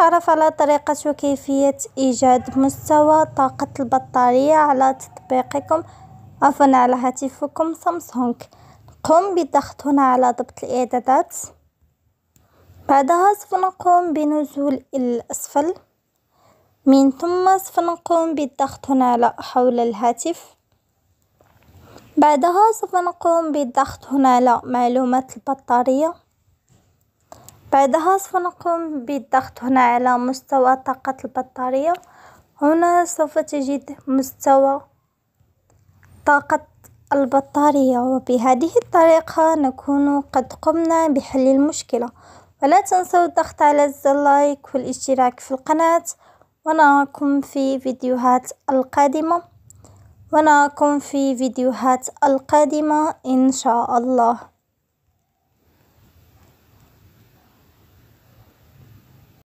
نتعرف على طريقة وكيفية إيجاد مستوى طاقة البطارية على تطبيقكم عفوا على هاتفكم سامسونج قم بالضغط هنا على ضبط الإعدادات بعدها سوف نقوم بنزول إلى الأسفل من ثم سوف نقوم بالضغط هنا على حول الهاتف بعدها سوف نقوم بالضغط هنا على معلومات البطارية بعدها سوف نقوم بالضغط هنا على مستوى طاقة البطارية هنا سوف تجد مستوى طاقة البطارية وبهذه الطريقة نكون قد قمنا بحل المشكلة ولا تنسوا الضغط على زر لايك والاشتراك في القناة ونراكم في فيديوهات القادمة ونراكم في فيديوهات القادمة إن شاء الله